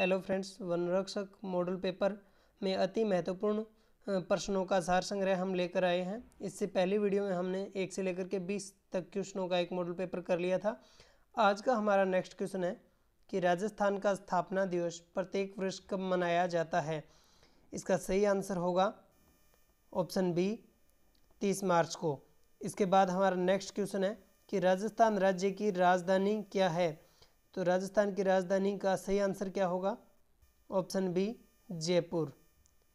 hello friends वनरक्षक model paper में अति महत्वपूर्ण प्रश्नों का सार संग्रह हम लेकर आए हैं इससे पहली वीडियो में हमने एक से लेकर के बीस तक क्वेश्चनों का एक मॉडल पेपर कर लिया था आज का हमारा नेक्स्ट क्वेश्चन है कि राजस्थान का स्थापना दिवस प्रत्येक वर्ष कब मनाया जाता है इसका सही आंसर होगा ऑप्शन बी तीस मार्च को इसके बाद हमारा नेक्स्ट क्वेश्चन है कि राजस्थान राज्य की राजधानी क्या है तो राजस्थान की राजधानी का सही आंसर क्या होगा ऑप्शन बी जयपुर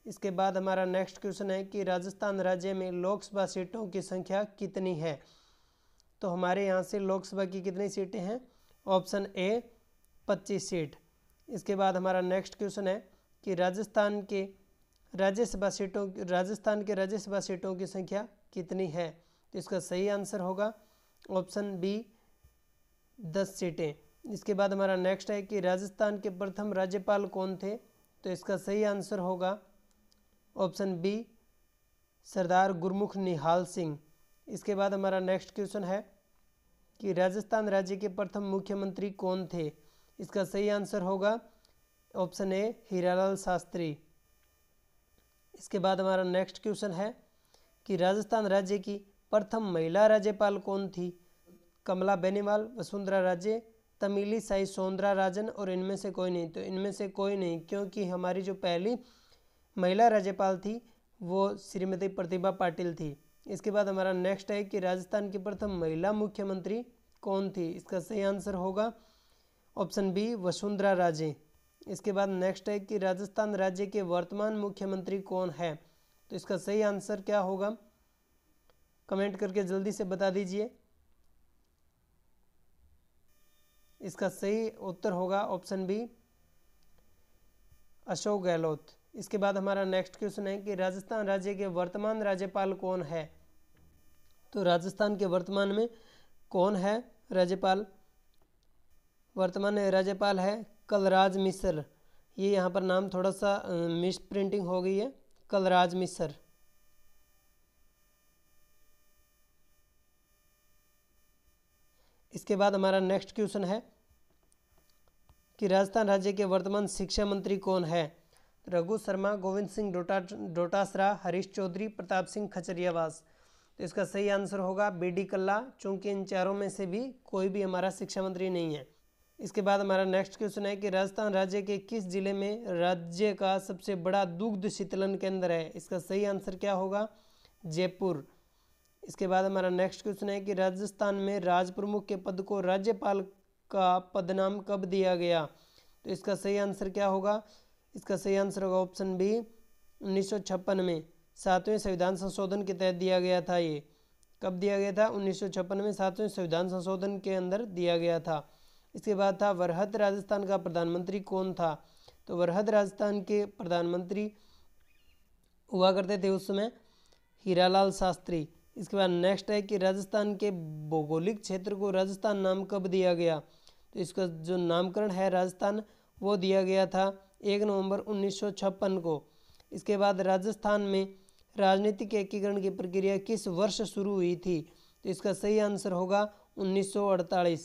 इसके बाद हमारा नेक्स्ट क्वेश्चन है कि राजस्थान राज्य में लोकसभा सीटों की संख्या कितनी है तो हमारे यहाँ से लोकसभा की कितनी सीटें हैं ऑप्शन ए 25 सीट इसके बाद हमारा नेक्स्ट क्वेश्चन है कि राजस्थान के राज्यसभा सीटों राजस्थान के राज्यसभा सीटों की संख्या कितनी है तो इसका सही आंसर होगा ऑप्शन बी दस सीटें इसके बाद हमारा नेक्स्ट है कि राजस्थान के प्रथम राज्यपाल कौन थे तो इसका सही आंसर होगा ऑप्शन बी सरदार गुरमुख निहाल सिंह इसके बाद हमारा नेक्स्ट क्वेश्चन है कि राजस्थान राज्य के प्रथम मुख्यमंत्री कौन थे इसका सही आंसर होगा ऑप्शन ए हीरालाल शास्त्री इसके बाद हमारा नेक्स्ट क्वेश्चन है कि राजस्थान राज्य की प्रथम महिला राज्यपाल कौन थी कमला बेनीवाल वसुंधरा राजे तमिली साई सौंदरा राजन और इनमें से कोई नहीं तो इनमें से कोई नहीं क्योंकि हमारी जो पहली महिला राज्यपाल थी वो श्रीमती प्रतिभा पाटिल थी इसके बाद हमारा नेक्स्ट है कि राजस्थान की प्रथम महिला मुख्यमंत्री कौन थी इसका सही आंसर होगा ऑप्शन बी वसुंधरा राजे इसके बाद नेक्स्ट है कि राजस्थान राज्य के वर्तमान मुख्यमंत्री कौन है तो इसका सही आंसर क्या होगा कमेंट करके जल्दी से बता दीजिए इसका सही उत्तर होगा ऑप्शन बी अशोक गहलोत इसके बाद हमारा नेक्स्ट क्वेश्चन है कि राजस्थान राज्य के वर्तमान राज्यपाल कौन है तो राजस्थान के वर्तमान में कौन है राज्यपाल वर्तमान राज्यपाल है कलराज मिश्र ये यहाँ पर नाम थोड़ा सा मिस प्रिंटिंग हो गई है कलराज मिश्र इसके बाद हमारा नेक्स्ट क्वेश्चन है कि राजस्थान राज्य के वर्तमान शिक्षा मंत्री कौन है रघु शर्मा गोविंद सिंह डोटा डोटासरा हरीश चौधरी प्रताप सिंह खचरियावास तो इसका सही आंसर होगा बी डी कल्ला चूंकि इन चारों में से भी कोई भी हमारा शिक्षा मंत्री नहीं है इसके बाद हमारा नेक्स्ट क्वेश्चन है कि राजस्थान राज्य के किस जिले में राज्य का सबसे बड़ा दुग्ध शीतलन केंद्र है इसका सही आंसर क्या होगा जयपुर इसके बाद हमारा नेक्स्ट क्वेश्चन है कि राजस्थान में राजप्रमुख के पद को राज्यपाल का पदनाम कब दिया गया तो इसका सही आंसर क्या होगा इसका सही आंसर होगा ऑप्शन बी उन्नीस में सातवें संविधान संशोधन के तहत दिया गया था ये कब दिया गया था उन्नीस में सातवें संविधान संशोधन के अंदर दिया गया था इसके बाद था वरहत राजस्थान का प्रधानमंत्री कौन था तो वरहत राजस्थान के प्रधानमंत्री हुआ करते थे उस समय हीरालाल शास्त्री इसके बाद नेक्स्ट है कि राजस्थान के भौगोलिक क्षेत्र को राजस्थान नाम कब दिया गया तो इसका जो नामकरण है राजस्थान वो दिया गया था एक नवंबर उन्नीस को इसके बाद राजस्थान में राजनीतिक एकीकरण की प्रक्रिया किस वर्ष शुरू हुई थी तो इसका सही आंसर होगा 1948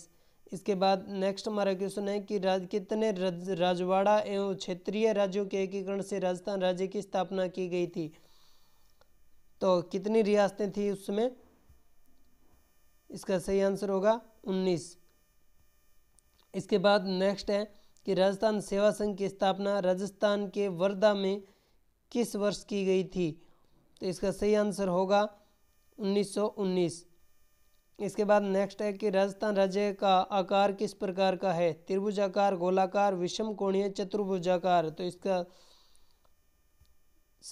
इसके बाद नेक्स्ट हमारा क्वेश्चन है कि राज कितने राज, राजवाड़ा एवं क्षेत्रीय राज्यों के एकीकरण से राजस्थान राज्य की स्थापना की गई थी तो कितनी रियासतें थी उसमें इसका सही आंसर होगा उन्नीस इसके बाद नेक्स्ट है कि राजस्थान सेवा संघ की स्थापना राजस्थान के वर्धा में किस वर्ष की गई थी तो इसका सही आंसर होगा 1919 इसके बाद नेक्स्ट है कि राजस्थान राज्य का आकार किस प्रकार का है त्रिभुजाकार गोलाकार विषम कोणीय चतुर्भुजाकार तो इसका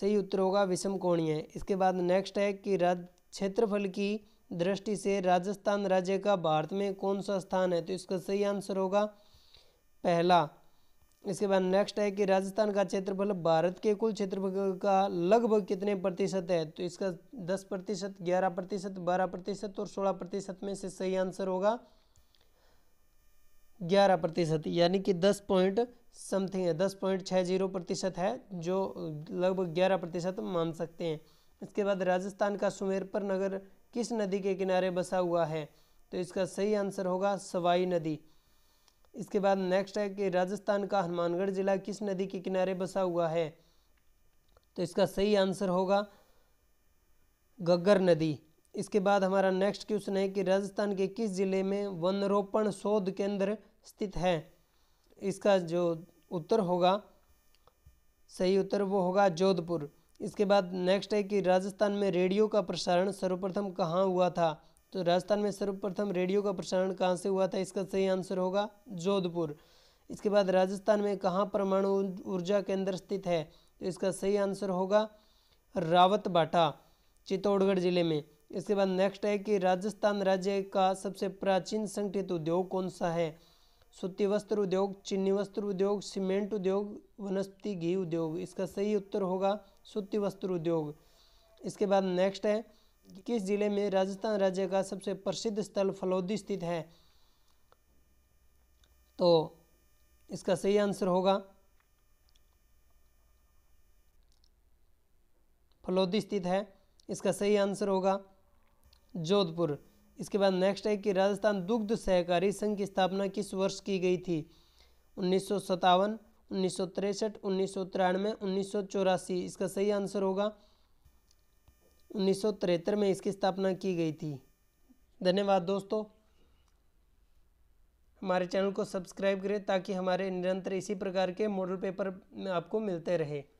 सही उत्तर होगा विषम कोणीय इसके बाद नेक्स्ट है कि राज क्षेत्रफल की दृष्टि से राजस्थान राज्य का भारत में कौन सा स्थान है तो इसका सही आंसर होगा पहला इसके बाद नेक्स्ट है कि राजस्थान का क्षेत्रफल भारत के कुल क्षेत्रफल का लगभग कितने प्रतिशत है तो इसका दस प्रतिशत ग्यारह प्रतिशत बारह प्रतिशत और सोलह प्रतिशत में से सही आंसर होगा ग्यारह प्रतिशत यानी कि दस पॉइंट समथिंग है दस पॉइंट छः जीरो प्रतिशत है जो लगभग ग्यारह प्रतिशत मान सकते हैं इसके बाद राजस्थान का सुमेरपर नगर किस नदी के किनारे बसा हुआ है तो इसका सही आंसर होगा सवाई नदी इसके बाद नेक्स्ट है कि राजस्थान का हनुमानगढ़ ज़िला किस नदी के किनारे बसा हुआ है तो इसका सही आंसर होगा गग्गर नदी इसके बाद हमारा नेक्स्ट क्वेश्चन है कि राजस्थान के किस ज़िले में वनरोपण शोध केंद्र स्थित है इसका जो उत्तर होगा सही उत्तर वो होगा जोधपुर इसके बाद नेक्स्ट है कि राजस्थान में रेडियो का प्रसारण सर्वप्रथम कहाँ हुआ था तो राजस्थान में सर्वप्रथम रेडियो का प्रसारण कहाँ से हुआ था इसका सही आंसर होगा जोधपुर इसके बाद राजस्थान में कहाँ परमाणु ऊर्जा केंद्र स्थित है तो इसका सही आंसर होगा रावत बाटा चित्तौड़गढ़ जिले में इसके बाद नेक्स्ट है कि राजस्थान राज्य का सबसे प्राचीन संगठित उद्योग कौन सा है सूती वस्त्र उद्योग चीनी वस्त्र उद्योग सीमेंट उद्योग वनस्पति घी उद्योग इसका सही उत्तर होगा सूती वस्त्र उद्योग इसके बाद नेक्स्ट है किस जिले में राजस्थान राज्य का सबसे प्रसिद्ध स्थल फलौदी स्थित है तो इसका सही आंसर होगा फलौदी स्थित है इसका सही आंसर होगा जोधपुर इसके बाद नेक्स्ट है कि राजस्थान दुग्ध सहकारी संघ की स्थापना किस वर्ष की गई थी उन्नीस सौ सत्तावन उन्नीस सौ तिरसठ उन्नीस सौ तिरानवे उन्नीस सौ चौरासी इसका सही आंसर होगा उन्नीस सौ में इसकी स्थापना की गई थी धन्यवाद दोस्तों हमारे चैनल को सब्सक्राइब करें ताकि हमारे निरंतर इसी प्रकार के मॉडल पेपर आपको मिलते रहे